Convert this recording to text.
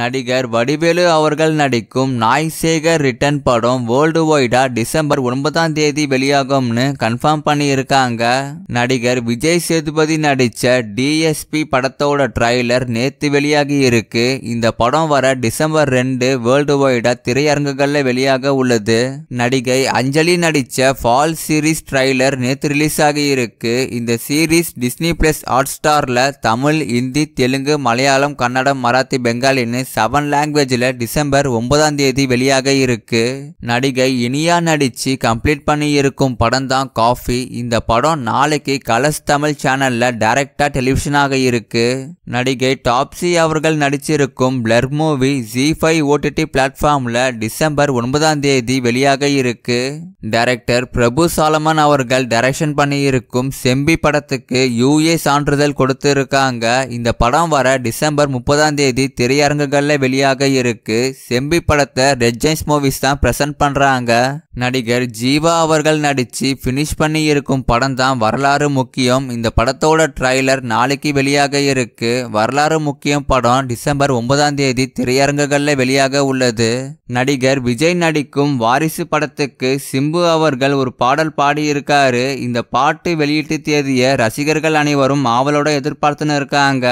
நடிகர் வடிவேலு அவர்கள் நடிக்கும் நாய் சேகர் ரிட்டன் படம் வேர்ல்டு வைடா டிசம்பர் ஒன்பதாம் தேதி வெளியாகும்னு கன்ஃபார்ம் பண்ணியிருக்காங்க நடிகர் விஜய் சேதுபதி நடித்த டிஎஸ்பி படத்தோட ட்ரைலர் நேத்து வெளியாகி இருக்கு இந்த படம் வர டிசம்பர் ரெண்டு வேர்ல்டு வைடா திரையரங்குகளில் வெளியாக உள்ளது நடிகை அஞ்சலி நடித்த ஃபால் சீரீஸ் ட்ரைலர் நேத்து ரிலீஸ் ஆகி இருக்கு இந்த சீரீஸ் டிஸ்னி பிளஸ் ஹாட் ஸ்டாரில் தமிழ் இந்தி தெலுங்கு மலையாளம் கன்னடம் மராத்தி பெங்காலின்னு செவன் லாங்குவேஜில் டிசம்பர் ஒன்பதாம் தேதி வெளியாக இருக்கு நடிகை இனியா நடிச்சு கம்ப்ளீட் பண்ணி இருக்கும் படம் தான் காஃபி இந்த படம் நாளைக்கு கலர்ஸ் தமிழ் சேனல்ல டைரக்டா டெலிவிஷனாக இருக்கு நடிகை டாப்சி அவர்கள் நடிச்சிருக்கும் blur movie Zee five OTT பிளாட்ஃபார்ம்ல டிசம்பர் ஒன்பதாம் தேதி வெளியாக இருக்கு டைரக்டர் பிரபு சாலமன் அவர்கள் டைரக்ஷன் பண்ணியிருக்கும் செம்பி படத்துக்கு யூஏ சான்றிதழ் கொடுத்திருக்காங்க இந்த படம் வர டிசம்பர் முப்பதாம் தேதி திரையரங்கு தியேட்டர்களில் வெளியாக இருக்கு செம்பி படத்தை ரெஜைன்ஸ் மூவிஸ் தான் ப்ரெசென்ட் பண்ணுறாங்க நடிகர் ஜீவா அவர்கள் நடித்து ஃபினிஷ் பண்ணி இருக்கும் படம் தான் வரலாறு முக்கியம் இந்த படத்தோட ட்ரைலர் நாளைக்கு வெளியாக இருக்கு வரலாறு முக்கியம் படம் டிசம்பர் ஒன்பதாம் தேதி திரையரங்குகளில் வெளியாக உள்ளது நடிகர் விஜய் நடிக்கும் வாரிசு படத்துக்கு சிம்பு அவர்கள் ஒரு பாடல் பாடியிருக்காரு இந்த பாட்டு வெளியீட்டு தேதியை ரசிகர்கள் அனைவரும் ஆவலோட எதிர்பார்த்துன்னு இருக்காங்க